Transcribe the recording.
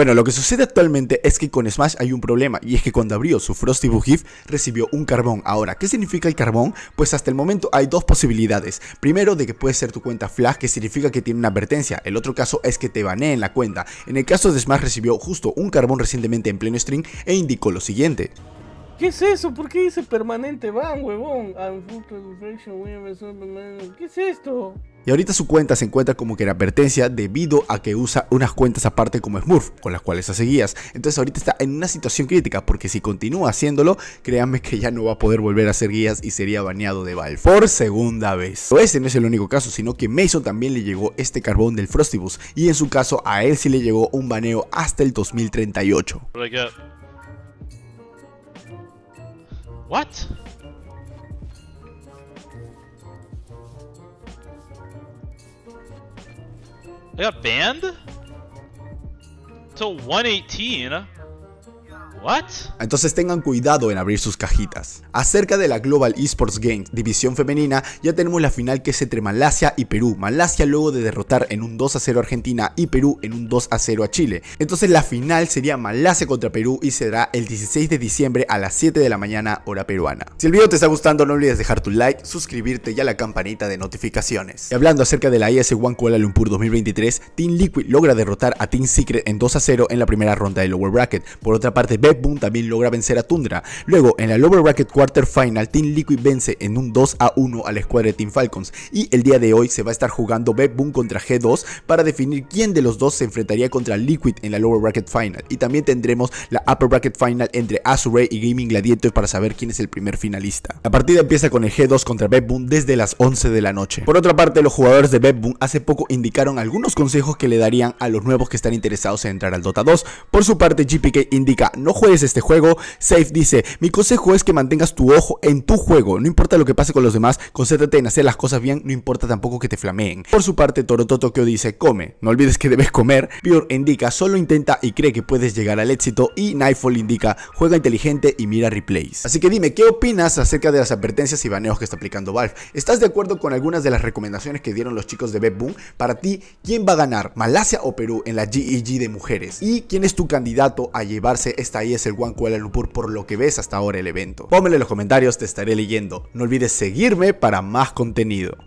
Bueno, lo que sucede actualmente es que con Smash hay un problema y es que cuando abrió su Frosty GIF, recibió un carbón. Ahora, ¿qué significa el carbón? Pues hasta el momento hay dos posibilidades. Primero, de que puede ser tu cuenta Flash, que significa que tiene una advertencia. El otro caso es que te baneen la cuenta. En el caso de Smash recibió justo un carbón recientemente en pleno stream e indicó lo siguiente. ¿Qué es eso? ¿Por qué dice permanente ban, huevón? ¿Qué es esto? Y ahorita su cuenta se encuentra como que en advertencia debido a que usa unas cuentas aparte como Smurf, con las cuales hace guías. Entonces ahorita está en una situación crítica, porque si continúa haciéndolo, créanme que ya no va a poder volver a hacer guías y sería baneado de Valve por segunda vez. Pero ese no es el único caso, sino que Mason también le llegó este carbón del Frostibus, y en su caso a él sí le llegó un baneo hasta el 2038. What? I got banned? Till 118? Entonces tengan cuidado en abrir sus cajitas. Acerca de la Global Esports Games división femenina, ya tenemos la final que es entre Malasia y Perú. Malasia luego de derrotar en un 2 a 0 a Argentina y Perú en un 2 a 0 a Chile. Entonces la final sería Malasia contra Perú y será el 16 de diciembre a las 7 de la mañana hora peruana. Si el video te está gustando no olvides dejar tu like, suscribirte y a la campanita de notificaciones. Y hablando acerca de la IS e One Kuala Lumpur 2023, Team Liquid logra derrotar a Team Secret en 2 a 0 en la primera ronda del lower bracket. Por otra parte, Red también logra vencer a Tundra. Luego, en la Lower Bracket Quarter Final, Team Liquid vence en un 2 a 1 a la escuadra de Team Falcons. Y el día de hoy se va a estar jugando Red contra G2 para definir quién de los dos se enfrentaría contra Liquid en la Lower Bracket Final. Y también tendremos la Upper Bracket Final entre Azure y Gaming Gladiator para saber quién es el primer finalista. La partida empieza con el G2 contra Red desde las 11 de la noche. Por otra parte, los jugadores de Red hace poco indicaron algunos consejos que le darían a los nuevos que están interesados en entrar al Dota 2. Por su parte, GPK indica no juegues este juego, Safe dice, mi consejo es que mantengas tu ojo en tu juego, no importa lo que pase con los demás, concéntrate en hacer las cosas bien, no importa tampoco que te flameen. Por su parte, Toroto Tokio dice, come, no olvides que debes comer, Pure indica, solo intenta y cree que puedes llegar al éxito y Nightfall indica, juega inteligente y mira replays. Así que dime, ¿qué opinas acerca de las advertencias y baneos que está aplicando Valve? ¿Estás de acuerdo con algunas de las recomendaciones que dieron los chicos de Boom? Para ti, ¿quién va a ganar, Malasia o Perú en la GEG e de mujeres? ¿Y quién es tu candidato a llevarse esta es el One Kuala Lumpur por lo que ves hasta ahora el evento. Pónmelo en los comentarios, te estaré leyendo. No olvides seguirme para más contenido.